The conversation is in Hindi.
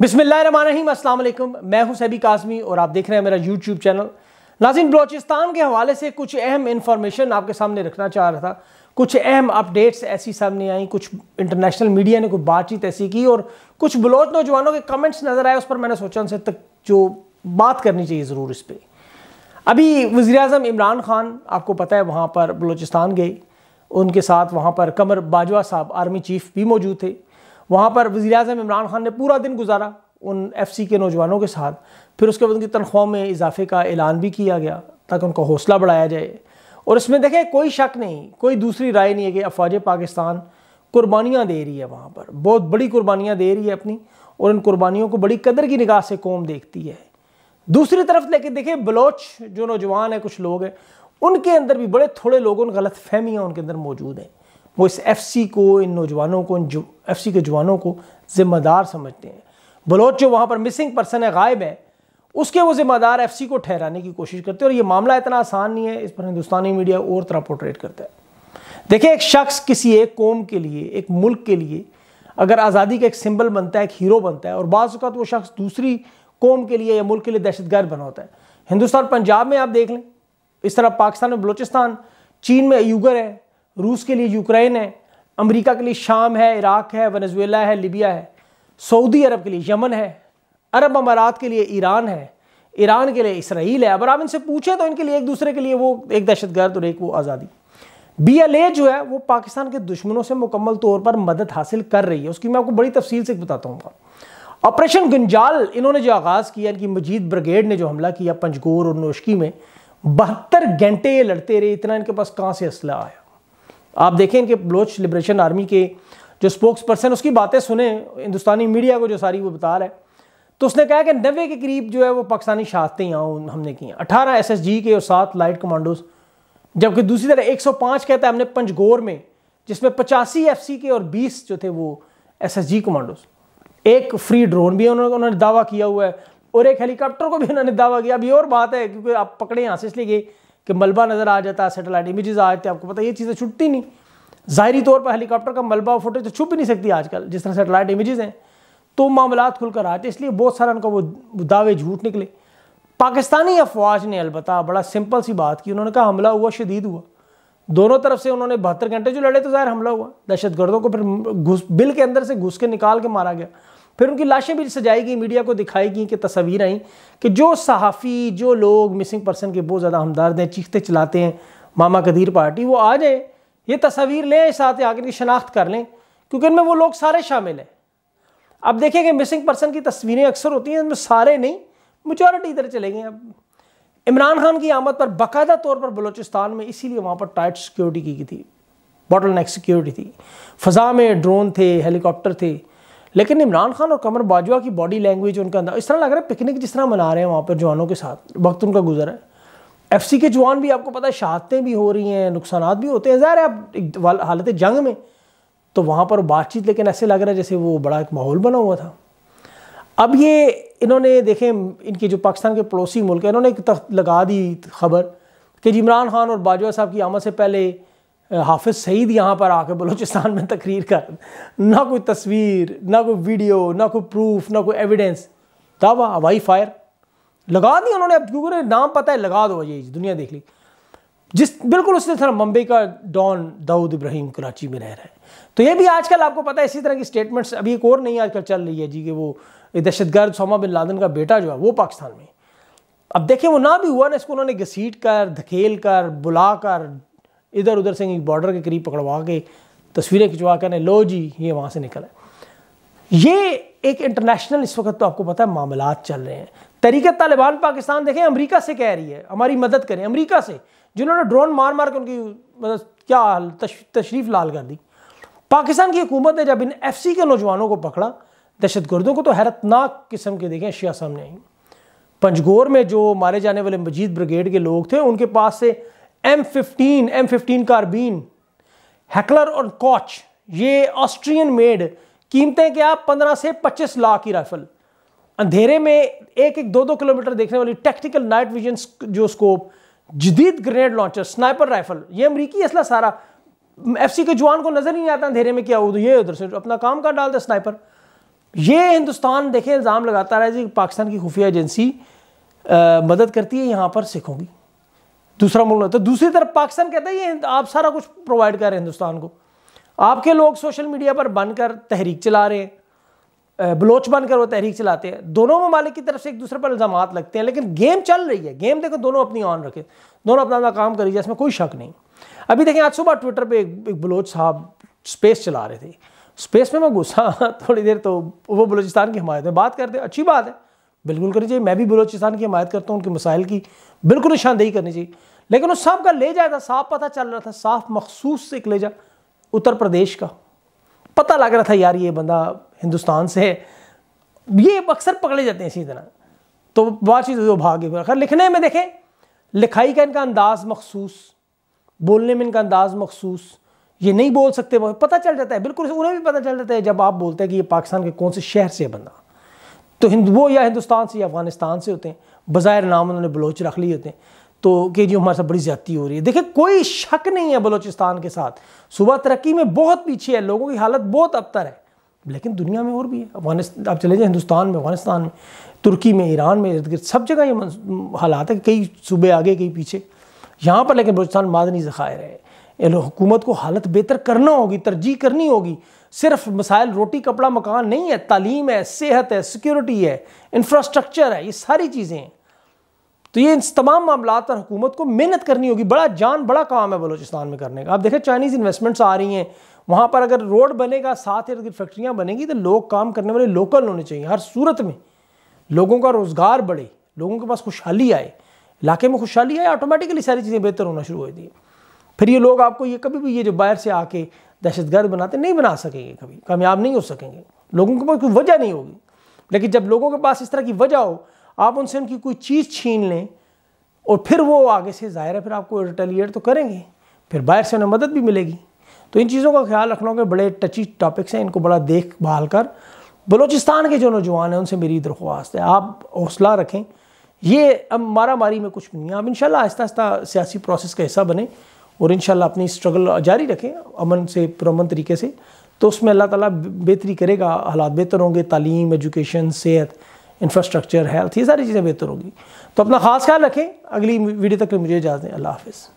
बिसमीम मैं हूं सैबी काजमी और आप देख रहे हैं मेरा यूट्यूब चैनल नाजिन बलोचिस्तान के हवाले से कुछ अहम इन्फॉर्मेशन आपके सामने रखना चाह रहा था कुछ अहम अपडेट्स ऐसी सामने आई कुछ इंटरनेशनल मीडिया ने कुछ बातचीत ऐसी की और कुछ बलोच नौजवानों के कमेंट्स नज़र आए उस पर मैंने सोचा उनसे तक जो बात करनी चाहिए ज़रूर इस पर अभी वज़र अजम इमरान खान आपको पता है वहाँ पर बलोचिस्तान गए उनके साथ वहाँ पर कमर बाजवा साहब आर्मी चीफ भी मौजूद थे वहाँ पर वज़ी अजम इमरान खान ने पूरा दिन गुजारा उन एफ सी के नौजवानों के साथ फिर उसके बाद उनकी तनख्वाहों में इजाफे का ऐलान भी किया गया ताकि उनका हौसला बढ़ाया जाए और इसमें देखें कोई शक नहीं कोई दूसरी राय नहीं है कि अफवाज पाकिस्तान कुर्बानियाँ दे रही है वहाँ पर बहुत बड़ी कुर्बानियाँ दे रही है अपनी और इन कुर्बानियों को बड़ी कदर की निगाह से कौम देखती है दूसरी तरफ लेकिन देखें बलोच जो नौजवान है कुछ लोग हैं उनके अंदर भी बड़े थोड़े लोगों गलत फहमियाँ उनके अंदर मौजूद हैं वो इस एफसी को इन नौजवानों को इन एफसी के जवानों को ज़िम्मेदार समझते हैं बलोच जो वहाँ पर मिसिंग पर्सन है गायब है उसके वो ज़िम्मेदार एफसी को ठहराने की कोशिश करते हैं और ये मामला इतना आसान नहीं है इस पर हिंदुस्तानी मीडिया और तरह पोर्ट्रेट करता है देखिए एक शख्स किसी एक कौम के लिए एक मुल्क के लिए अगर आज़ादी का एक सिंबल बनता है एक हीरो बनता है और अवत वो शख्स दूसरी कौम के लिए या मुल्क के लिए दहशतगर्द बना होता है हिंदुस्तान पंजाब में आप देख लें इस तरह पाकिस्तान में बलूचिस्तान चीन में अयूगर है रूस के लिए यूक्रेन है अमेरिका के लिए शाम है इराक है वनजुएला है लिबिया है सऊदी अरब के लिए यमन है अरब अमारात के लिए ईरान है ईरान के लिए इसराइल है अगर आप इनसे पूछें तो इनके लिए एक दूसरे के लिए वो एक दहशतगर्द और एक वो आज़ादी बी एल ए जो है वो पाकिस्तान के दुश्मनों से मुकम्मल तौर पर मदद हासिल कर रही है उसकी मैं आपको बड़ी तफसील से बताता हूँ ऑपरेशन गंजाल इन्होंने जो आगाज़ किया इनकी मजीद ब्रिगेड ने जो हमला किया पंजगोर और नोशकी में बहत्तर घंटे लड़ते रहे इतना इनके पास कहाँ से असला आया आप देखें इनके बलोच लिब्रेशन आर्मी के जो स्पोक्स पर्सन उसकी बातें सुने हिंदुस्तानी मीडिया को जो सारी वो बता रहा है तो उसने कहा कि नब्बे के करीब जो है वो पाकिस्तानी शहादतें यहाँ हमने की हैं अठारह एस एस जी के और सात लाइट कमांडोज जबकि दूसरी तरह एक सौ पाँच कहता है हमने पंचगोर में जिसमें पचासी एफ सी के और बीस जो थे वो एस एस जी कमांडोज एक फ्री ड्रोन भी उन्होंने उन्होंने दावा किया हुआ है और एक हेलीकॉप्टर को भी उन्होंने दावा किया अभी और बात है क्योंकि आप पकड़े यहाँ से इसलिए गए कि मलबा नज़र आ जाता है सेटेलाइट इमेजेस आ जाते हैं आपको पता ये चीज़ें छुटती नहीं ज़ाहरी तौर पर हेलीकॉप्टर का मलबा फोटो तो छुप ही नहीं सकती आजकल जिस तरह सेटेलाइट इमेजेस हैं तो मामला खुलकर आते इसलिए बहुत सारा उनका वो दावे झूठ निकले पाकिस्तानी अफवाज ने अलबत् बड़ा सिंपल सी बात की उन्होंने कहा हमला हुआ शदीद हुआ दोनों तरफ से उन्होंने बहत्तर घंटे जो लड़े तो ज़ाहिर हमला हुआ दहशतगर्दों को फिर घुस बिल के अंदर से घुस के निकाल के मारा गया फिर उनकी लाशें भी सजाई गई मीडिया को दिखाई गई कि तस्वीर आई कि जो सहाफ़ी जो लोग मिसिंग पर्सन के बहुत ज़्यादा हमदर्द हैं चीखते चलाते हैं मामा कदीर पार्टी वो आ जाए ये तस्वीर लें साथ आकर की शनाख्त कर लें क्योंकि इनमें वो लोग सारे शामिल हैं अब देखें कि मिसिंग पर्सन की तस्वीरें अक्सर होती हैं इनमें सारे नहीं मचोरिटी इधर चले गए अब इमरान खान की आमद पर बाकायदा तौर पर बलोचिस्तान में इसीलिए वहाँ पर टाइट सिक्योरिटी की गई थी बॉटल नेक सिक्योरिटी थी फ़ज़ा में ड्रोन थे हेलीकॉप्टर थे लेकिन इमरान खान और कमर बाजवा की बॉडी लैंग्वेज उनका अंदर इस तरह लग रहा है पिकनिक जिस तरह मना रहे हैं वहाँ पर जवानों के साथ वक्त उनका गुजर है एफ के जवान भी आपको पता है शहादतें भी हो रही हैं नुकसान भी होते हैं ज़ाहिर है आप हालत जंग में तो वहाँ पर बातचीत लेकिन ऐसे लग रहा है जैसे वो बड़ा एक माहौल बना हुआ था अब ये इन्होंने देखें इनके जो पाकिस्तान के पड़ोसी मुल्क है इन्होंने एक लगा दी खबर कि इमरान खान और बाजवा साहब की आमद से पहले हाफिज़ सईद यहाँ पर आके बलूचिस्तान में तकरीर कर ना कोई तस्वीर ना कोई वीडियो ना कोई प्रूफ ना कोई एविडेंस तब हवाई फायर लगा दी उन्होंने अब क्योंकि नाम पता है लगा दो ये दुनिया देख ली जिस बिल्कुल उसी तरह मुंबई का डॉन दाऊद इब्राहिम कराची में रह रहा है तो ये भी आजकल आपको पता है इसी तरह की स्टेटमेंट्स अभी एक और नहीं आजकल चल रही है जी कि वो दहशत गर्द सोमा बिन लादन का बेटा जो है वो पाकिस्तान में अब देखें वो ना भी हुआ ना इसको उन्होंने घसीट कर धकेल कर बुला कर इधर उधर से बॉर्डर के करीब पकड़वा के तस्वीरें खिंचवा कर लो जी ये वहाँ से निकल है ये एक इंटरनेशनल इस वक्त तो आपको पता है मामला चल रहे हैं तरीके तालिबान पाकिस्तान देखें अमरीका से कह रही है हमारी मदद करें अमरीका से जिन्होंने ड्रोन मार मार के उनकी मतलब क्या तशरीफ लाल कर दी पाकिस्तान की हुकूमत ने जब इन एफ सी के नौजवानों को पकड़ा दहशत गर्दों को तो हैरतनाक किस्म के देखें अशिया सामने आई पंजगोर में जो मारे जाने वाले मजीद ब्रिगेड के लोग थे उनके पास से M fifteen M fifteen carbine Heckler और कॉच ये ऑस्ट्रियन मेड कीमतें क्या पंद्रह से पच्चीस लाख की राइफल अंधेरे में एक एक दो दो किलोमीटर देखने वाली टेक्टिकल नाइट विजन जो स्कोप जदीद ग्रेनेड लॉन्चर स्नाइपर राइफल ये अमरीकी असला सारा सी के जवान को नजर नहीं आता अंधेरे में क्या हो तो ये उधर से अपना काम कर डालता स्नाइपर ये हिंदुस्तान देखे इल्ज़ाम लगाता रहा जी पाकिस्तान की खुफिया एजेंसी मदद करती है यहाँ पर सिखों की दूसरा मुल्क होता तो है दूसरी तरफ पाकिस्तान कहता है ये आप सारा कुछ प्रोवाइड कर रहे हैं हिंदुस्तान को आपके लोग सोशल मीडिया पर बनकर तहरीक चला रहे हैं बलोच बनकर वो तहरीक चलाते हैं दोनों ममालिक की तरफ से एक दूसरे पर इल्ज़ाम लगते हैं लेकिन गेम चल रही है गेम देखो दोनों अपनी ऑन रखे दोनों अपना अपना काम करिए इसमें कोई शक नहीं अभी देखें आज सुबह ट्विटर पर एक, एक बलोच साहब स्पेस चला रहे थे स्पेस में मैं गुस्सा थोड़ी देर तो वो बलोचिस्तान की हमायत में बात करते अच्छी बात है बिल्कुल करनी चाहिए मैं भी बलोचिस्तान की हमायत करता हूँ उनके मसाइल की बिल्कुल निशानदेही करनी चाहिए लेकिन उस सांप का लेजा था साफ पता चल रहा था साफ मखसूस से एक लेजा उत्तर प्रदेश का पता लग रहा था यार ये बंदा हिंदुस्तान से है ये अक्सर पकड़े जाते हैं इसी तरह तो बातचीत जो भाग्य खैर लिखने में देखें लिखाई का इनका अंदाज मखसूस बोलने में इनका अंदाज मखसूस ये नहीं बोल सकते वो पता चल जाता है बिल्कुल उन्हें भी पता चल जाता है जब आप बोलते हैं कि ये पाकिस्तान के कौन से शहर से बंदा तो हिंद वो या हिंदुस्तान से या अफगानिस्तान से होते हैं बाज़ाहिर नाम उन्होंने बलोच रख लिए होते हैं तो कि जी हमारे साथ बड़ी ज्यादा हो रही है देखिए कोई शक नहीं है बलोचिस्तान के साथ सुबह तरक्की में बहुत पीछे है लोगों की हालत बहुत अबतर है लेकिन दुनिया में और भी है अफगानिस्तान आप चले जाए हिंदुस्तान में अफगानिस्तान में तुर्की में ईरान में इर्द गिर्द सब जगह ये हालात है कई सूबे आगे कई पीछे यहाँ पर लेकिन बलोचिस्तान मादनी ज़खायर है हुकूमत को हालत बेहतर करना होगी तरजीह करनी होगी सिर्फ मसाइल रोटी कपड़ा मकान नहीं है तालीम है सेहत है सिक्योरिटी है इंफ्रास्ट्रक्चर है ये सारी चीज़ें हैं तो ये इन तमाम मामला पर हुकूमत को मेहनत करनी होगी बड़ा जान बड़ा काम है बलोचिस्तान में करने का आप देखें चाइनीज़ इन्वेस्टमेंट्स आ रही हैं वहाँ पर अगर रोड बनेगा साथ ही फैक्ट्रियाँ बनेंगी तो लोग काम करने वाले लोकल होने चाहिए हर सूरत में लोगों का रोज़गार बढ़े लोगों के पास खुशहाली आए इलाके में खुशहाली आए ऑटोमेटिकली सारी चीज़ें बेहतर होना शुरू हो दी फिर ये लोग आपको ये कभी भी ये जो बाहर से आके दहशतगर्द बनाते नहीं बना सकेंगे कभी कामयाब नहीं हो सकेंगे लोगों के पास कोई वजह नहीं होगी लेकिन जब लोगों के पास इस तरह की वजह हो आप उनसे उनकी कोई चीज़ छीन लें और फिर वो आगे से ज़ाहिर है फिर आपको रिटेलिएट तो करेंगे फिर बाहर से उन्हें मदद भी मिलेगी तो इन चीज़ों का ख्याल रखना होगा बड़े टची टॉपिक्स हैं इनको बड़ा देख भाल कर बलोचिस्तान के जो नौजवान हैं उनसे मेरी दरख्वास्त है आप हौसला रखें ये अब मारा मारी में कुछ नहीं है आप इन आहिस्ता आहिस्ता सियासी प्रोसेस का हिस्सा बने और इन अपनी स्ट्रगल जारी रखें अमन से पुरमन तरीके से तो उसमें अल्लाह ताला बेहतरी करेगा हालात बेहतर होंगे तालीम एजुकेशन सेहत इंफ्रास्ट्रक्चर हेल्थ ये सारी चीज़ें बेहतर होगी तो अपना खास ख्याल रखें अगली वीडियो तक मुझे इजाज़ दें अल्लाह हाफिज़